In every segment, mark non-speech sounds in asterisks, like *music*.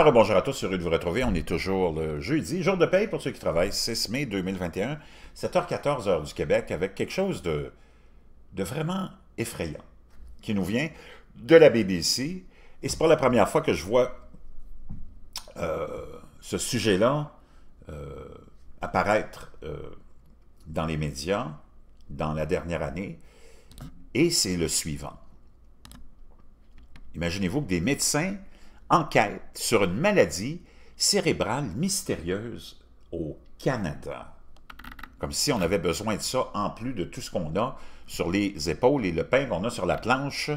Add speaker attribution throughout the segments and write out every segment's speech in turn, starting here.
Speaker 1: Alors, bonjour à tous, heureux de vous retrouver. On est toujours le jeudi, jour de paye pour ceux qui travaillent, 6 mai 2021, 7h14 du Québec, avec quelque chose de, de vraiment effrayant qui nous vient de la BBC. Et c'est pas la première fois que je vois euh, ce sujet-là euh, apparaître euh, dans les médias dans la dernière année. Et c'est le suivant. Imaginez-vous que des médecins Enquête sur une maladie cérébrale mystérieuse au Canada. Comme si on avait besoin de ça en plus de tout ce qu'on a sur les épaules et le pain qu'on a sur la planche.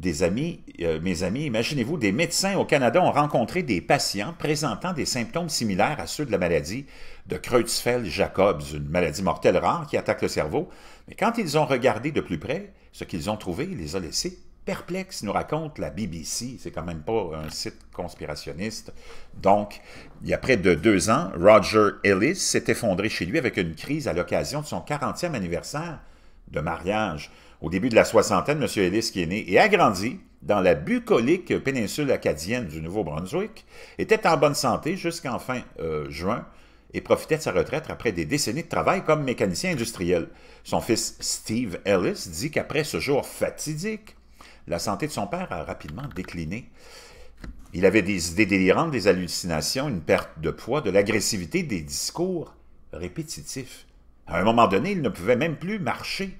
Speaker 1: Des amis, euh, mes amis, imaginez-vous, des médecins au Canada ont rencontré des patients présentant des symptômes similaires à ceux de la maladie de Creutzfeldt-Jacobs, une maladie mortelle rare qui attaque le cerveau. Mais quand ils ont regardé de plus près, ce qu'ils ont trouvé les a laissés perplexe, nous raconte la BBC. C'est quand même pas un site conspirationniste. Donc, il y a près de deux ans, Roger Ellis s'est effondré chez lui avec une crise à l'occasion de son 40e anniversaire de mariage. Au début de la soixantaine, M. Ellis, qui est né et a grandi dans la bucolique péninsule acadienne du Nouveau-Brunswick, était en bonne santé jusqu'en fin euh, juin et profitait de sa retraite après des décennies de travail comme mécanicien industriel. Son fils Steve Ellis dit qu'après ce jour fatidique, la santé de son père a rapidement décliné. Il avait des idées délirantes, des hallucinations, une perte de poids, de l'agressivité, des discours répétitifs. À un moment donné, il ne pouvait même plus marcher.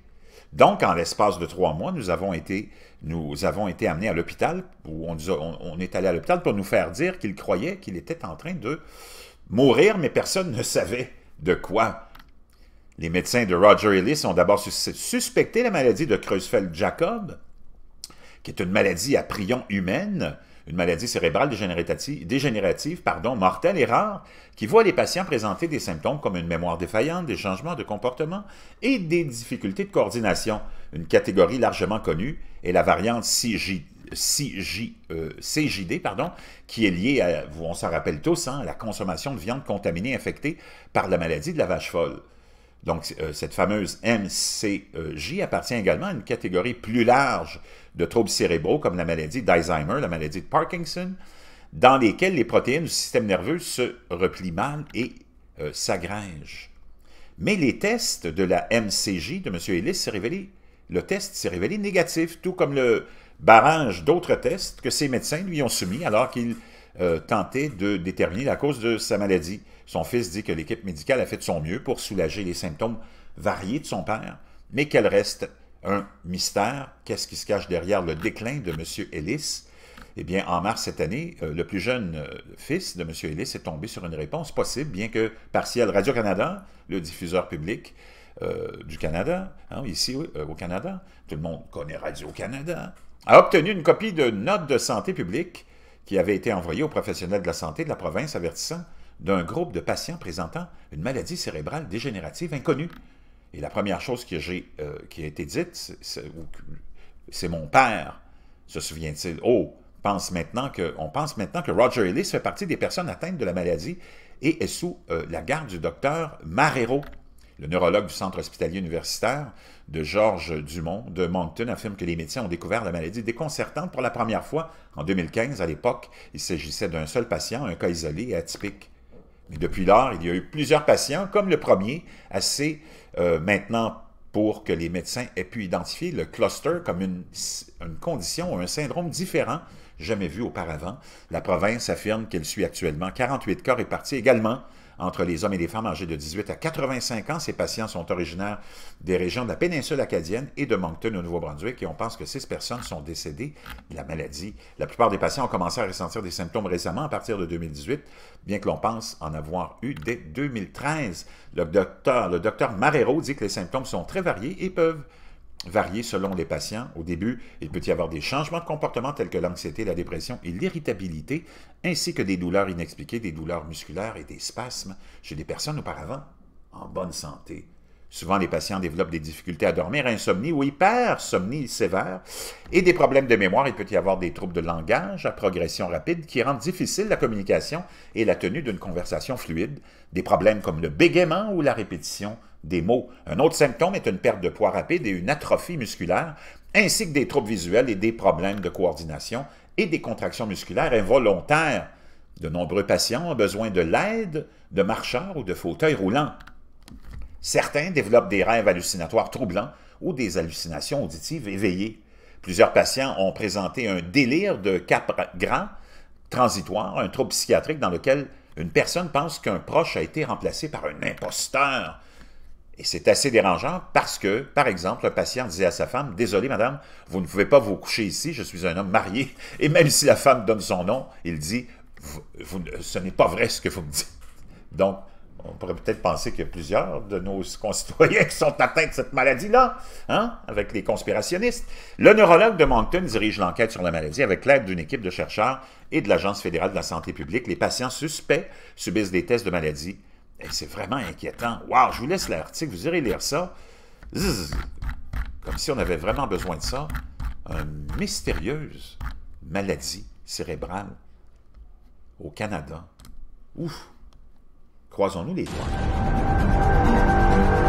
Speaker 1: Donc, en l'espace de trois mois, nous avons été, nous avons été amenés à l'hôpital, où on, on, est allé à l'hôpital pour nous faire dire qu'il croyait qu'il était en train de mourir, mais personne ne savait de quoi. Les médecins de Roger Ellis ont d'abord suspecté la maladie de Creusfeld-Jacob, qui est une maladie à prion humaine, une maladie cérébrale dégénérative, pardon, mortelle et rare, qui voit les patients présenter des symptômes comme une mémoire défaillante, des changements de comportement et des difficultés de coordination, une catégorie largement connue est la variante CJD, euh, pardon, qui est liée, à, on s'en rappelle tous, à hein, la consommation de viande contaminée infectée par la maladie de la vache folle. Donc, euh, cette fameuse MCJ e appartient également à une catégorie plus large de troubles cérébraux comme la maladie d'Alzheimer, la maladie de Parkinson, dans lesquelles les protéines du système nerveux se replient mal et euh, s'agrègent. Mais les tests de la MCJ de M. Ellis s'est révélé, le test s'est révélé négatif, tout comme le barrage d'autres tests que ses médecins lui ont soumis alors qu'il euh, tenter de déterminer la cause de sa maladie. Son fils dit que l'équipe médicale a fait de son mieux pour soulager les symptômes variés de son père, mais qu'elle reste un mystère. Qu'est-ce qui se cache derrière le déclin de M. Ellis? Eh bien, en mars cette année, euh, le plus jeune euh, fils de M. Ellis est tombé sur une réponse possible, bien que partielle. Radio-Canada, le diffuseur public du Canada, hein, ici au Canada, tout le monde connaît Radio-Canada, a obtenu une copie de note de santé publique qui avait été envoyé aux professionnels de la santé de la province avertissant d'un groupe de patients présentant une maladie cérébrale dégénérative inconnue. Et la première chose euh, qui a été dite, c'est mon père, se souvient-il. Oh, pense maintenant que, on pense maintenant que Roger Ellis fait partie des personnes atteintes de la maladie et est sous euh, la garde du docteur Marrero. Le neurologue du Centre hospitalier universitaire de Georges Dumont de Moncton affirme que les médecins ont découvert la maladie déconcertante pour la première fois en 2015. À l'époque, il s'agissait d'un seul patient, un cas isolé et atypique. Mais depuis lors, il y a eu plusieurs patients, comme le premier, assez euh, maintenant pour que les médecins aient pu identifier le cluster comme une, une condition ou un syndrome différent jamais vu auparavant. La province affirme qu'elle suit actuellement 48 cas répartis également entre les hommes et les femmes âgés de 18 à 85 ans. Ces patients sont originaires des régions de la péninsule acadienne et de Moncton au Nouveau-Brunswick et on pense que six personnes sont décédées de la maladie. La plupart des patients ont commencé à ressentir des symptômes récemment à partir de 2018, bien que l'on pense en avoir eu dès 2013. Le docteur, le dit que les symptômes sont très variés et peuvent varier selon les patients. Au début, il peut y avoir des changements de comportement tels que l'anxiété, la dépression et l'irritabilité, ainsi que des douleurs inexpliquées, des douleurs musculaires et des spasmes chez des personnes auparavant en bonne santé. Souvent, les patients développent des difficultés à dormir, insomnie ou hypersomnie sévère, et des problèmes de mémoire. Il peut y avoir des troubles de langage à progression rapide qui rendent difficile la communication et la tenue d'une conversation fluide, des problèmes comme le bégaiement ou la répétition des maux. Un autre symptôme est une perte de poids rapide et une atrophie musculaire, ainsi que des troubles visuels et des problèmes de coordination et des contractions musculaires involontaires. De nombreux patients ont besoin de l'aide de marcheurs ou de fauteuils roulants. Certains développent des rêves hallucinatoires troublants ou des hallucinations auditives éveillées. Plusieurs patients ont présenté un délire de cap grand transitoire, un trouble psychiatrique dans lequel une personne pense qu'un proche a été remplacé par un imposteur. Et c'est assez dérangeant parce que, par exemple, un patient disait à sa femme, désolé madame, vous ne pouvez pas vous coucher ici, je suis un homme marié. Et même si la femme donne son nom, il dit, ce n'est pas vrai ce que vous me dites. Donc, on pourrait peut-être penser qu'il y a plusieurs de nos concitoyens qui *laughs* sont atteints de cette maladie-là, hein, avec les conspirationnistes. Le neurologue de Moncton dirige l'enquête sur la maladie avec l'aide d'une équipe de chercheurs et de l'Agence fédérale de la santé publique. Les patients suspects subissent des tests de maladie c'est vraiment inquiétant. Waouh, je vous laisse l'article, vous irez lire ça. comme si on avait vraiment besoin de ça. Une mystérieuse maladie cérébrale au Canada. Ouf! Croisons-nous les doigts.